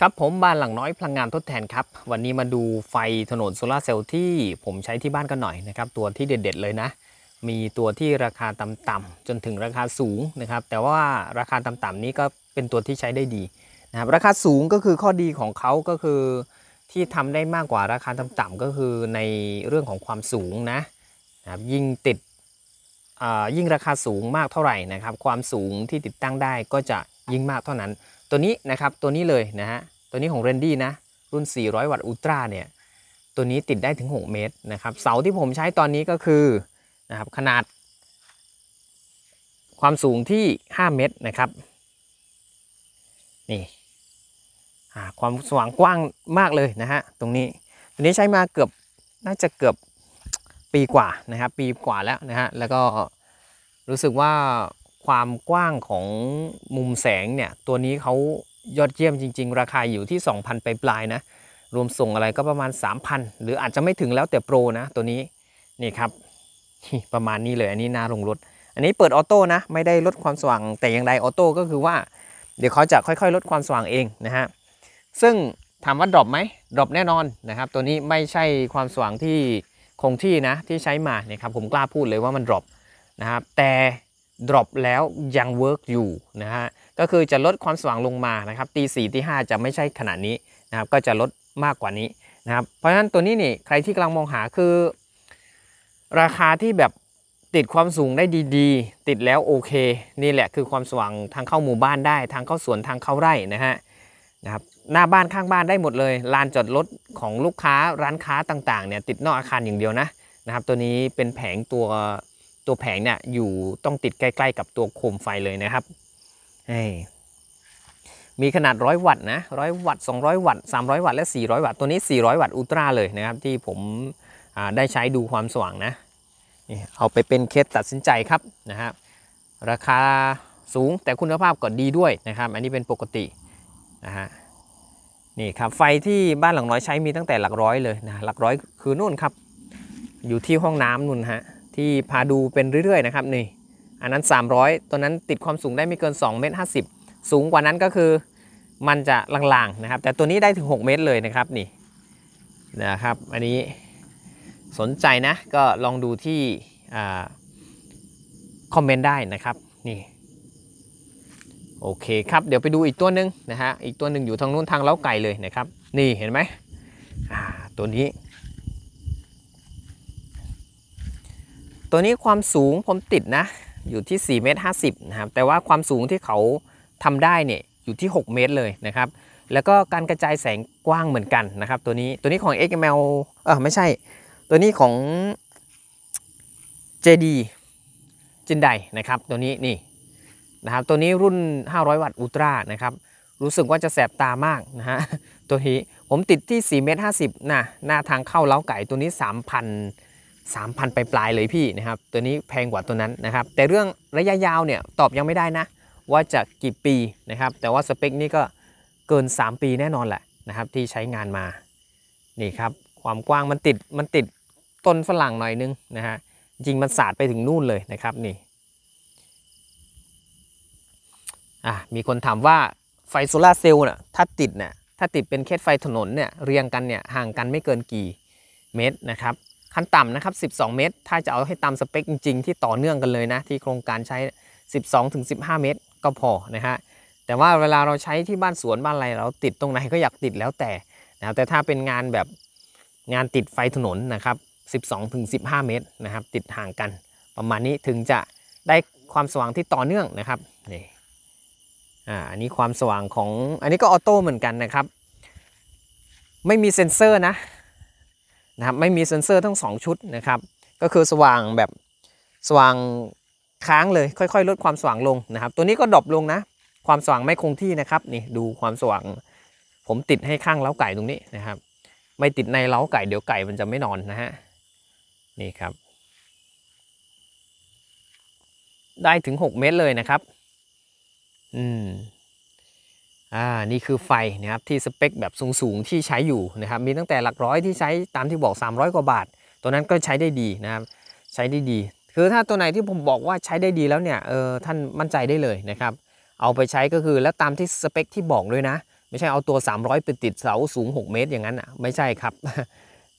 ครับ ผมบ้านหลังน้อยพลังงานทดแทนครับ วันนี้มาดูไฟถนนโซลาเซลล์ที่ผมใช้ที่บ้านกันหน่อยนะครับตัวที่เด็ดๆเลยนะมีตัวที่ราคาต่ำๆจนถึงราคาสูงนะครับแต่ว่าราคาต่ำๆนี้ก็เป็นตัวที่ใช้ได้ดีนะครับราคาสูงก็คือข้อดีของเขาก็คือที่ทำได้มากกว่าราคาต่ำๆก็คือในเรื่องของความสูงนะนะครับยิ่งติดยิ่งราคาสูงมากเท่าไหร่นะครับความสูงที่ติดตั้งได้ก็จะยิ่งมากเท่านั้นตัวนี้นะครับ ตัวนี้เลยนะฮะตัวนี้ของเรนดี้นะ รุ่น 400 วัตต์อุลตร้าเนี่ย ตัวนี้ติดได้ถึง 6 เมตรนะครับเสาที่ผมใช้ตอนนี้ก็คือนะครับขนาด ความสูงที่ 5 เมตรนะครับนี่ความสว่างกว้างมากเลยนะฮะตรงนี้ตัวนี้ใช้มาเกือบน่าจะเกือบปีกว่านะครับ ปีกว่าแล้วนะฮะ แล้วก็รู้สึกว่าความกว้างของมุมแสงเนี่ยตัวนี้เขายอดเยี่ยมจริง ๆ ราคาอยู่ที่ 2,000ไปปลายนะ รวมส่งอะไรก็ประมาณ 3,000 หรืออาจจะไม่ถึงแล้วแต่โปรนะตัวนี้นี่ครับ ประมาณนี้เลยอันนี้น่าลงรถอันนี้เปิดออโต้นะไม่ได้ลดความสว่างแต่อย่างใดออโต้ก็คือว่าเดี๋ยวเขาจะค่อย ๆ ลดความสว่างเองนะฮะซึ่งถามว่าดรอปไหมดรอปแน่นอนนะครับ ตัวนี้ไม่ใช่ความสว่างที่คงที่นะที่ใช้มาเนี่ยครับผมกล้าพูดเลยว่ามันดรอปนะครับแต่ดรอปแล้วยังเวิร์กอยู่นะฮะก็คือจะลดความสว่างลงมานะครับตีสี่ตีห้าจะไม่ใช่ขนาดนี้นะครับก็จะลดมากกว่านี้นะครับเพราะฉะนั้นตัวนี้นี่ใครที่กำลังมองหาคือ ราคาที่แบบติดความสูงได้ดีๆ ติดแล้วโอเคนี่แหละคือความสว่างทางเข้าหมู่บ้านได้ทางเข้าสวนทางเข้าไร่นะฮะนะครับหน้าบ้านข้างบ้านได้หมดเลยลานจอดรถของลูกค้าร้านค้าต่างๆเนี่ยติดนอกอาคารอย่างเดียวนะนะครับตัวนี้เป็นแผงตัวตัวแผงเนี่ยอยู่ต้องติดใกล้ ๆ กับตัวโคมไฟเลยนะครับ มีขนาด 100 วัตต์นะ100วัตต์200 วัตต์300 วัตต์และ 400 วัตต์ตัวนี้ 400 วัตต์อุลตร้าเลยนะครับ ที่ผมได้ใช้ดูความสว่างนะ เอาไปเป็นเคสตัดสินใจครับนะครับราคาสูงแต่คุณภาพก็ดีด้วยนะครับอันนี้เป็นปกตินะฮะนี่ครับไฟที่บ้านหลังน้อยใช้มีตั้งแต่หลักร้อยเลยนะหลักร้อยคือนู่นครับอยู่ที่ห้องน้ำนู่นฮะที่พาดูเป็นเรื่อยๆนะครับ นี่ อันนั้น 300ตัวนั้นติดความสูงได้ไม่เกิน2เมตร50 สูงกว่านั้นก็คือมันจะลางๆนะครับแต่ตัวนี้ได้ถึง 6 เมตรเลยนะครับนี่นะครับอันนี้สนใจนะก็ลองดูที่คอมเมนต์ได้นะครับนี่โอเคครับเดี๋ยวไปดูอีกตัวหนึ่งนะฮะอีกตัวหนึ่งอยู่ทางนู้นทางเล้าไก่เลยนะครับนี่เห็นไหมตัวนี้ตัวนี้ความสูงผมติดนะอยู่ที่ 4 เมตร 50 นะครับแต่ว่าความสูงที่เขาทำได้เนี่ยอยู่ที่ 6 เมตรเลยนะครับแล้วก็การกระจายแสงกว้างเหมือนกันนะครับตัวนี้ตัวนี้ของ XML เออไม่ใช่ ตัวนี้ของ JD จินไดนะครับตัวนี้นี่นะครับตัวนี้รุ่น 500 วัตต์อุลตร้านะครับรู้สึกว่าจะแสบตามากนะฮะตัวนี้ผมติดที่ 4 เมตร 50นะหน้าทางเข้าเล้าไก่ตัวนี้ 3,000 3,000ไปปลายเลยพี่นะครับ ตัวนี้แพงกว่าตัวนั้นนะครับ แต่เรื่องระยะยาวเนี่ยตอบยังไม่ได้นะ ว่าจะกี่ปีนะครับ แต่ว่าสเปคนี้ก็เกิน 3 ปีแน่นอนแหละนะครับ ที่ใช้งานมา นี่ครับ ความกว้างมันติดมันติดต้นฝรั่งหน่อยนึงนะฮะจริงมันสาดไปถึงนู่นเลยนะครับนี่อ่ะมีคนถามว่าไฟโซลาเซลล์น่ะถ้าติดน่ะถ้าติดเป็นเคสไฟถนนเนี่ยเรียงกันเนี่ยห่างกันไม่เกินกี่เมตรนะครับขั้นต่ำนะครับ 12 เมตร ถ้าจะเอาให้ตามสเปคจริงๆที่ต่อเนื่องกันเลยนะที่โครงการใช้ 12-15 เมตร ก็พอนะฮะ แต่ว่าเวลาเราใช้ที่บ้านสวนบ้านอะไรเราติดตรงไหนก็อยากติดแล้วแต่นะแต่ถ้าเป็นงานแบบงานติดไฟถนนนะครับ 12-15 เมตรนะครับ ติดห่างกัน ประมาณนี้ถึงจะได้ความสว่างที่ต่อเนื่องนะครับ นี่ อ่า อันนี้ความสว่างของอันนี้ก็ออโต้เหมือนกันนะครับ ไม่มีเซ็นเซอร์นะนะครับไม่มีเซ็นเซอร์ทั้ง2ชุดนะครับ ก็คือสว่างแบบสว่างค้างเลย ค่อยๆลดความสว่างลงนะครับ ตัวนี้ก็ดรอปลงนะความสว่างไม่คงที่นะครับนี่ดูความสว่างผมติดให้ข้างเล้าไก่ตรงนี้นะครับ ไม่ติดในเล้าไก่เดี๋ยวไก่มันจะไม่นอนนะฮะนี่ครับ ได้ถึง 6 เมตรเลยนะครับ อืมอ่า นี่คือไฟนะครับ ที่สเปคแบบสูงๆที่ใช้อยู่นะครับ มีตั้งแต่หลักร้อยที่ใช้ตามที่บอก 300 กว่าบาท ตัวนั้นก็ใช้ได้ดีนะครับ ใช้ได้ดี คือถ้าตัวไหนที่ผมบอกว่าใช้ได้ดีแล้วเนี่ยเออท่านมั่นใจได้เลยนะครับ เอาไปใช้ก็คือแล้วตามที่สเปคที่บอกด้วยนะ ไม่ใช่เอาตัว 300ไปติดเสาสูง 6 เมตรอย่างนั้นอ่ะไม่ใช่ครับ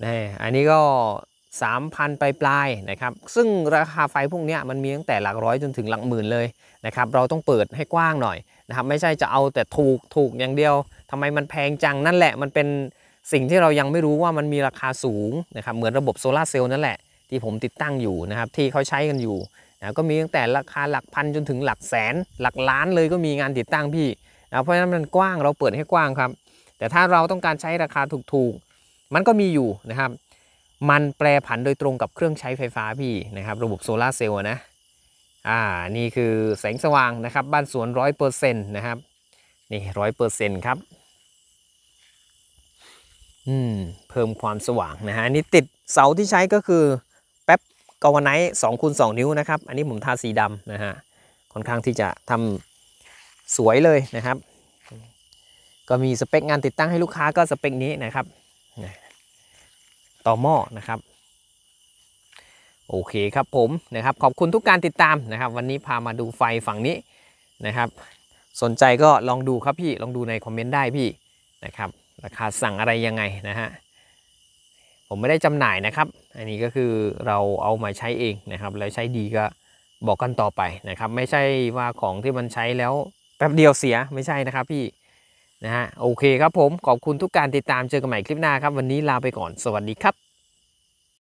นี่อันนี้ก็3,000ปลายปลายนะครับ ซึ่งราคาไฟพวกนี้มันมีตั้งแต่หลักร้อยจนถึงหลักหมื่นเลย นะครับ เราต้องเปิดให้กว้างหน่อย นะครับ ไม่ใช่จะเอาแต่ถูกถูกอย่างเดียว ทำไมมันแพงจัง นั่นแหละมันเป็นสิ่งที่เรายังไม่รู้ว่ามันมีราคาสูงนะครับเหมือนระบบโซลาเซลล์นั่นแหละที่ผมติดตั้งอยู่นะครับ ที่เขาใช้กันอยู่นะก็มีตั้งแต่ราคาหลักพันจนถึงหลักแสน หลักล้านเลยก็มีงานติดตั้งพี่นะเพราะฉะนั้นมันกว้างเราเปิดให้กว้างครับแต่ถ้าเราต้องการใช้ราคาถูกๆมันก็มีอยู่นะครับมันแปรผันโดยตรงกับเครื่องใช้ไฟฟ้าพี่นะครับ ระบบโซลาเซลล์นะ อ่า นี่คือแสงสว่างนะครับ บ้านสวนร้อยเปอร์เซ็นต์นะครับนี่ร้อยเปอร์เซ็นต์ครับ อืมเพิ่มความสว่างนะฮะนี่ติดเสาที่ใช้ก็คือแป๊บกาวไนท์สองคูณสองนิ้วนะครับ อันนี้ผมทาสีดำนะฮะค่อนข้างที่จะทำสวยเลยนะครับ ก็มีสเปคงานติดตั้งให้ลูกค้าก็สเปคนี้นะครับต่อหม้อนะครับ โอเคครับผม นะครับ ขอบคุณทุกการติดตามนะครับ วันนี้พามาดูไฟฝั่งนี้นะครับ สนใจก็ลองดูครับพี่ลองดูในคอมเมนต์ได้พี่ นะครับ ราคาสั่งอะไรยังไงนะฮะ ผมไม่ได้จำหน่ายนะครับ อันนี้ก็คือเราเอามาใช้เองนะครับ แล้วใช้ดีก็บอกกันต่อไปนะครับ ไม่ใช่ว่าของที่มันใช้แล้ว แป๊บเดียวเสียไม่ใช่นะครับพี่นะฮะโอเคครับผมขอบคุณทุกการติดตามเจอกันใหม่คลิปหน้าครับ วันนี้ลาไปก่อนสวัสดีครับ